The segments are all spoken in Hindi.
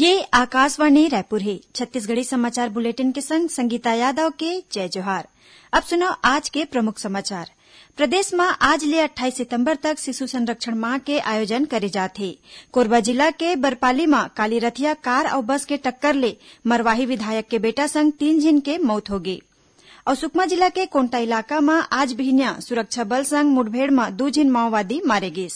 ये आकाशवाणी रायपुर है छत्तीसगढ़ी समाचार बुलेटिन के संग संगीता यादव के जय जोहार अब सुनो आज के प्रमुख समाचार प्रदेश में आज ले 28 सितंबर तक शिशु संरक्षण माह के आयोजन करे जाते कोरबा जिला के बरपाली में काली रथिया कार और बस के टक्कर ले मरवाही विधायक के बेटा संग तीन जिन के मौत हो गई और सुकमा जिला के कोंटा इलाका में आज भीनिया सुरक्षा बल संग मुठभेड़ में दो जिन माओवादी मारे गये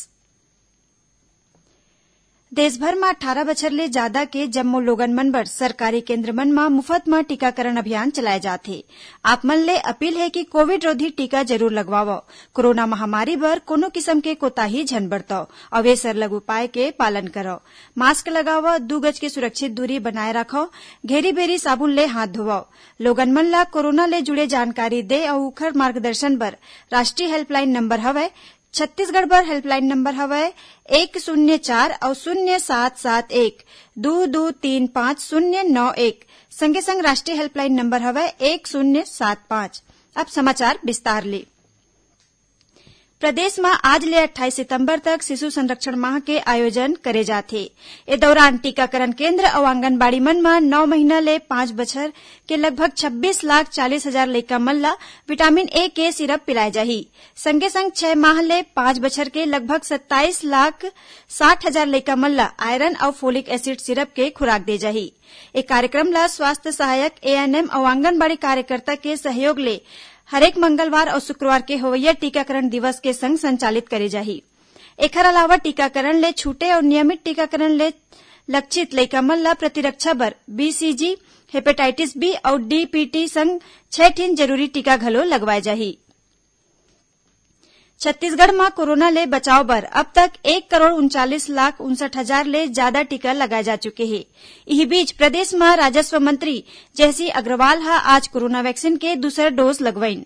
में अठारह बचर ले ज्यादा के जम्मो लोगन मन बर सरकारी केन्द्र मन में मुफ्त में टीकाकरण अभियान चलाए जाते आप मन ले अपील है कि कोविड रोधी टीका जरूर लगवाओ कोरोना महामारी पर कोनो किस्म के कोताही झन बरतो अवे सरलग उपाय के पालन करो मास्क लगाओ दू गज के सुरक्षित दूरी बनाए रखो घेरी बेरी साबुन ले हाथ धोवाओ लोगन मन ला कोरोना ले जुड़े जानकारी दे और उखर मार्गदर्शन पर राष्ट्रीय हेल्पलाइन नंबर हवे छत्तीसगढ़ पर हेल्पलाइन नंबर हवय एक शून्य चार और शून्य सात सात एक दो दो तीन पांच शून्य नौ एक संगे संग राष्ट्रीय हेल्पलाइन नंबर हवय एक शून्य सात पांच अब समाचार विस्तार ले प्रदेश में आज ले अट्ठाईस सितंबर तक शिशु संरक्षण माह के आयोजन करे जाते ए दौरान टीकाकरण केन्द्र और आंगनबाड़ी मन में नौ महीना ले पांच बछर के लगभग छब्बीस लाख चालीस हजार लइका मल्ला विटामिन ए के सिरप पिलाए जा संगे संग छह माह ले पांच बछर के लगभग सत्ताईस लाख साठ हजार लइका मल्ला आयरन और फोलिक एसिड सिरप के खुराक दे जा कार्यक्रम ला स्वास्थ्य सहायक एएनएम और आंगनबाड़ी कार्यकर्ता के सहयोग ले हरेक मंगलवार और शुक्रवार के होवैया टीकाकरण दिवस के संग संचालित करे जाही एकर अलावा टीकाकरण ले छूटे और नियमित टीकाकरण ले लक्षित लइका मन प्रतिरक्षा बर बीसीजी हेपेटाइटिस बी और डीपीटी संग छह ठीन जरूरी टीका घलो लगवाए जाही छत्तीसगढ़ में कोरोना ले बचाव बर अब तक एक करोड़ उनचालीस लाख उनसठ हजार ले ज्यादा टीका लगाए जा चुके हैं इस बीच प्रदेश में राजस्व मंत्री जयसी अग्रवाल हा आज कोरोना वैक्सीन के दूसरा डोज लगवाई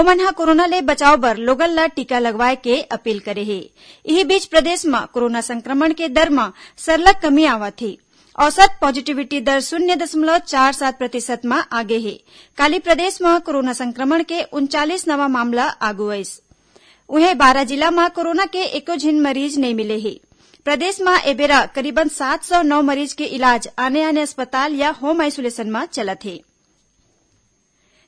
ओमन हा कोरोना ले बचाव बर लोगन ला टीका लगवाए के अपील करे है इस बीच प्रदेश में कोरोना संक्रमण के दर में सरलग कमी आवा थी औसत पॉजिटिविटी दर शून्य दशमलव चार सात प्रतिशत में आगे है काली प्रदेश में कोरोना संक्रमण के उनचालीस नवा मामला आगू उन्हें बारह जिला में कोरोना के एक झिन मरीज नहीं मिले हे प्रदेश में एबेरा करीबन सात सौ नौ मरीज के इलाज आने आने अस्पताल या होम आइसोलेशन में चलत हे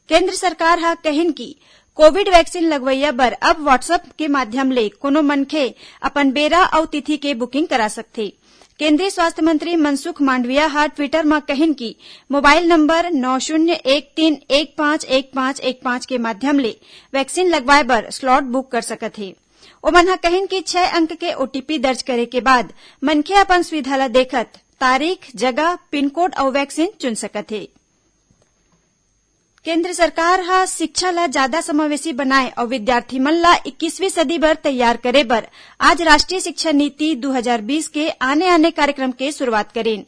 केंद्र सरकार हा कहन कि कोविड वैक्सीन लगवैया बर अब व्हाट्सएप के माध्यम ले कोनो मनखे अपन बेरा और तिथि के बुकिंग करा हैं केंद्रीय स्वास्थ्य मंत्री मनसुख मांडविया ह ट्वीटर में कहन कि मोबाइल नंबर नौ शून्य एक तीन एक पांच एक पांच एक पांच के माध्यम ले वैक्सीन लगवाए बर स्लॉट बुक कर सकत हे ओमन हा कहन कि छह अंक के ओटीपी दर्ज करे के बाद मनखे अपन सुविधा देखत तारीख जगह पिनकोड और वैक्सीन चुन सकत है केंद्र सरकार ह शिक्षा ल ज्यादा समावेशी बनाए और विद्यार्थी मन ल इक्कीसवीं सदी बर तैयार करे बर आज राष्ट्रीय शिक्षा नीति 2020 के आने आने कार्यक्रम के शुरूआत करीन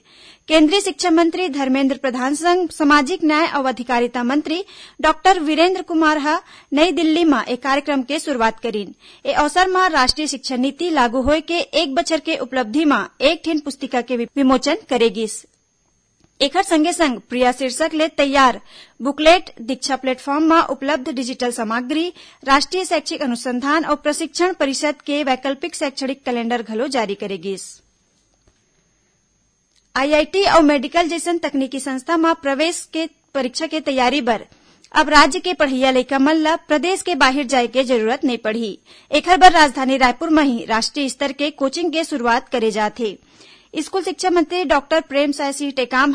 केंद्रीय शिक्षा मंत्री धर्मेंद्र प्रधान संग सामाजिक न्याय और अधिकारिता मंत्री डॉक्टर वीरेंद्र कुमार ह नई दिल्ली में एक कार्यक्रम के शुरूआत करीन ए अवसर में राष्ट्रीय शिक्षा नीति लागू हो के एक बच्चर के उपलब्धि में एक ठिन पुस्तिका के विमोचन करेगी एकर संगे संग प्रिया शीर्षक ले तैयार बुकलेट दीक्षा प्लेटफॉर्म में उपलब्ध डिजिटल सामग्री राष्ट्रीय शैक्षिक अनुसंधान और प्रशिक्षण परिषद के वैकल्पिक शैक्षणिक कैलेंडर घलो जारी करेगी आईआईटी और मेडिकल जैसन तकनीकी संस्था में प्रवेश के परीक्षा के तैयारी पर अब राज्य के पढ़िया लेखा मल्ल ल प्रदेश के बाहर जाए के जरूरत नहीं पड़ी एक बार राजधानी रायपुर में ही राष्ट्रीय स्तर के कोचिंग के शुरूआत करे हैं स्कूल शिक्षा मंत्री डॉक्टर प्रेमसाय सिंह टेकाम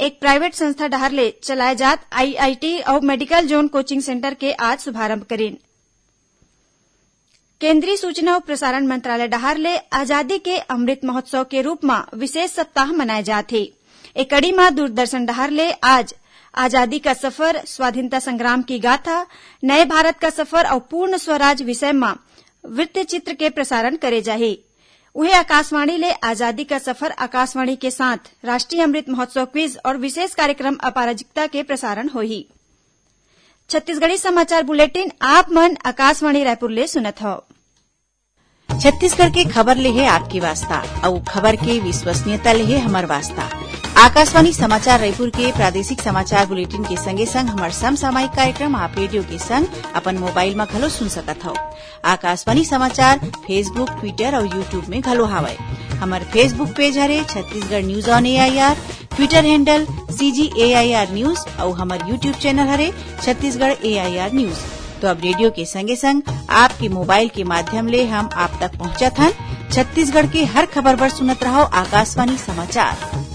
एक प्राइवेट संस्था डहर ले चलाए जात आईआईटी और मेडिकल जोन कोचिंग सेंटर के आज शुभारंभ करें केंद्रीय सूचना और प्रसारण मंत्रालय डहर ले आजादी के अमृत महोत्सव के रूप में विशेष सप्ताह मनाए जाते एक कड़ी म दूरदर्शन डहर ले आज आजादी का सफर स्वाधीनता संग्राम की गाथा नए भारत का सफर और पूर्ण स्वराज विषय म वृत्त चित्र के प्रसारण करे जाये उन्हें आकाशवाणी ले आजादी का सफर आकाशवाणी के साथ राष्ट्रीय अमृत महोत्सव क्विज और विशेष कार्यक्रम अपराजिकता के प्रसारण हो छत्तीसगढ़ी समाचार बुलेटिन आप मन आकाशवाणी रायपुर ले सुनत हो छत्तीसगढ़ के खबर ले है आपके वास्ता और खबर के विश्वसनीयता ले है हमार वास्ता आकाशवाणी समाचार रायपुर के प्रादेशिक समाचार बुलेटिन के संगे संग हमार समसामयिक कार्यक्रम आप रेडियो के संग अपन मोबाइल में घलो सुन सकत हो आकाशवाणी समाचार फेसबुक ट्विटर और यूट्यूब में घलो हावय हमार फेसबुक पेज हरे Chhattisgarh news on AIR Twitter handle CG AIR news और हमार यूट्यूब चैनल हरे छत्तीसगढ़ एआईआर न्यूज तो अब रेडियो के संगे संग आपके मोबाइल के माध्यम ले हम आप तक पहुंचत हन छत्तीसगढ़ के हर खबर पर सुनत रहो आकाशवाणी समाचार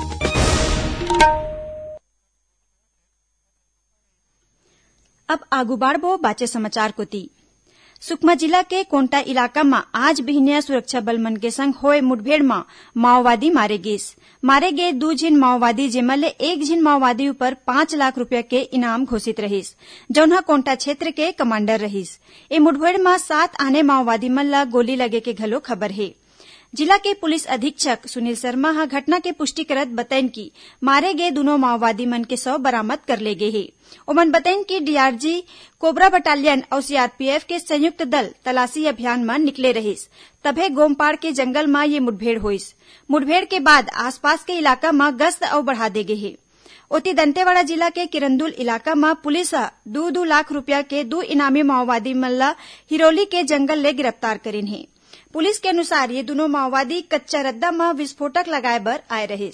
अब आगु बाढ़ बाचे समाचार को ती सुकमा जिला के कोंटा इलाका में आज बिहनिया सुरक्षा बल मन के संग हो मुठभेड़ में माओवादी मारे गये मारे गये दो झिन माओवादी जिमल एक झीन माओवादी ऊपर पांच लाख रूपया के इनाम घोषित रहीस जौन कोंटा क्षेत्र के कमांडर रहीस ए मुठभेड़ में सात आने माओवादी मल्ला गोली लगे के घलो खबर है जिला के पुलिस अधीक्षक सुनील शर्मा हा घटना के पुष्टि करत बतैन कि मारे गए दोनों माओवादी मन के शव बरामद कर ले गए है ओमन बतैन कि डीआरजी कोबरा बटालियन और सीआरपीएफ के संयुक्त दल तलाशी अभियान में निकले रहीस तभे गोमपाड़ के जंगल में ये मुठभेड़ हुई मुठभेड़ के बाद आसपास के इलाका में गश्त और बढ़ा दे गये है ओती दंतेवाड़ा जिला के किरंदुल इलाका में पुलिस दो दो लाख रुपया के दो इनामी माओवादी मल्ला हिरोली के जंगल ले गिरफ्तार करिन हे पुलिस के अनुसार ये दोनों माओवादी कच्चा रद्दा में विस्फोटक लगाए बर आए रहे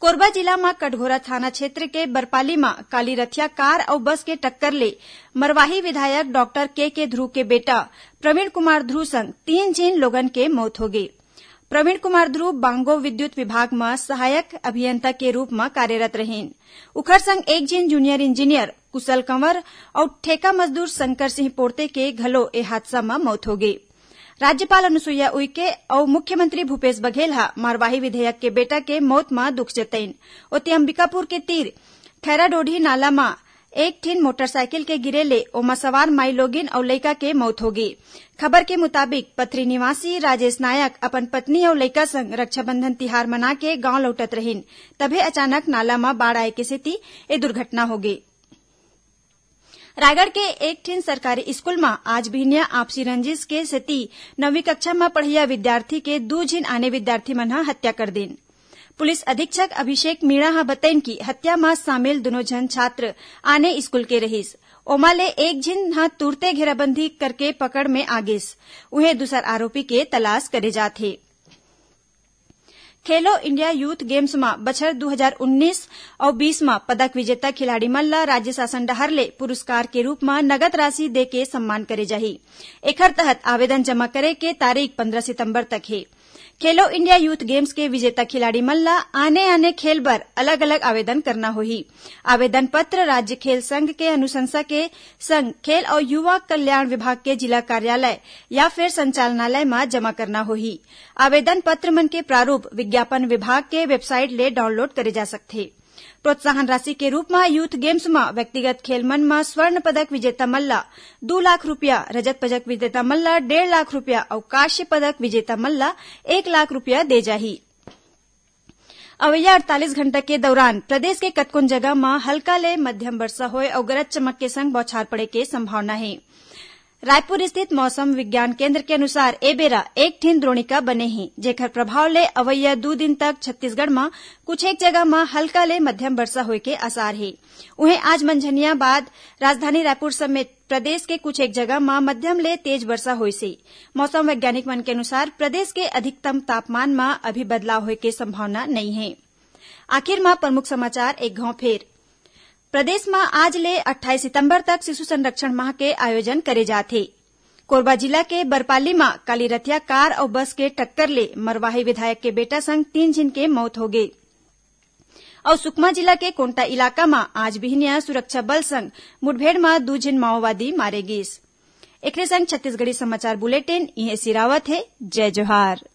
कोरबा जिला में कटघोरा थाना क्षेत्र के बरपाली में काली रथिया कार और बस के टक्कर ले मरवाही विधायक डॉक्टर के के ध्रुव के बेटा प्रवीण कुमार ध्रुव संग तीन जीन लोगन के मौत हो गई प्रवीण कुमार ध्रुव बांगो विद्युत विभाग में सहायक अभियंता के रूप में कार्यरत रहीन उखर संग एक जिन जूनियर इंजीनियर कुशल कंवर और ठेका मजदूर शंकर सिंह पोर्ते के घलो ए हादसा में मौत हो गई राज्यपाल अनुसुईया उइके और मुख्यमंत्री भूपेश बघेल हा मारवाही विधेयक के बेटा के मौत में दुख जतईन ओते अंबिकापुर के तीर खैराडोढ़ी नाला में एक ठिन मोटरसाइकिल के गिरे ले ओमा सवार माई लोगिन और लैका के मौत गई खबर के मुताबिक पथरी निवासी राजेश नायक अपन पत्नी और लैका संग रक्षाबंधन तिहार मना के गांव लौटत रहीन तभे अचानक नाला में बाढ़ आए के सेती ए दुर्घटना होगी रायगढ़ के एक ठिन सरकारी स्कूल में आज भिन्या आपसी रंजिश के सेती नवी कक्षा में पढ़िया विद्यार्थी के दो झिन आने विद्यार्थी मन हत्या कर दिन पुलिस अधीक्षक अभिषेक मीणा हा बतेन कि हत्या म्हा शामिल दोनों जन छात्र आने स्कूल के रहीस ओमा ले एक झिन हा तुरते घेराबंदी करके पकड़ में आगे उन्हें दूसर आरोपी के तलाश करे जाते खेलो इंडिया यूथ गेम्स में बछर 2019 हजार उन्नीस और 20 में पदक विजेता खिलाड़ी मल्ल राज्य शासन डहर ले पुरस्कार के रूप में नगद राशि देके सम्मान करे जाही एकर तहत आवेदन जमा करे के तारीख 15 सितंबर तक है खेलो इंडिया यूथ गेम्स के विजेता खिलाड़ी मल्ला आने आने खेल पर अलग अलग आवेदन करना होही आवेदन पत्र राज्य खेल संघ के अनुशंसा के संग खेल और युवा कल्याण विभाग के जिला कार्यालय या फिर संचालनालय में जमा करना होही आवेदन पत्र मन के प्रारूप विज्ञापन विभाग के वेबसाइट ले डाउनलोड करे जा हैं प्रोत्साहन राशि के रूप में यूथ गेम्स में व्यक्तिगत खेल मन में स्वर्ण पदक विजेता मल्ल दो लाख रूपया रजत पदक विजेता मल्ल डेढ़ लाख रूपया और कांस्य पदक विजेता मल्ल एक लाख रूपया दे जा अवैया अड़तालीस घंटा के दौरान प्रदेश के कतकोन जगह में हल्का ले मध्यम वर्षा हो और गरज चमक के संग बौछार पड़े के संभावना है रायपुर स्थित मौसम विज्ञान केंद्र के अनुसार ए बेरा एक ठिन द्रोणिका बने हैं जेखर प्रभाव ले अवैया दू दिन तक छत्तीसगढ़ में कुछ एक जगह में हल्का ले मध्यम वर्षा होए के आसार है उन्हें आज मंझनिया बाद राजधानी रायपुर समेत प्रदेश के कुछ एक जगह में मध्यम ले तेज वर्षा हुई से मौसम वैज्ञानिक मन के अनुसार प्रदेश के अधिकतम तापमान में अभी बदलाव होने के संभावना नहीं है आखिर में प्रमुख समाचार एक घाव फेर प्रदेश में आज ले अट्ठाईस सितंबर तक शिशु संरक्षण माह के आयोजन करे जाते कोरबा जिला के बरपाली में काली रथिया कार और बस के टक्कर ले मरवाही विधायक के बेटा संग तीन जिन के मौत हो गई और सुकमा जिला के कोंटा इलाका में आज बिहनिया सुरक्षा बल संग मुठभेड़ में दो जिन माओवादी मारे गये एक संग छत्तीसगढ़ी समाचार बुलेटिन इहे सिरावत है जय जोहार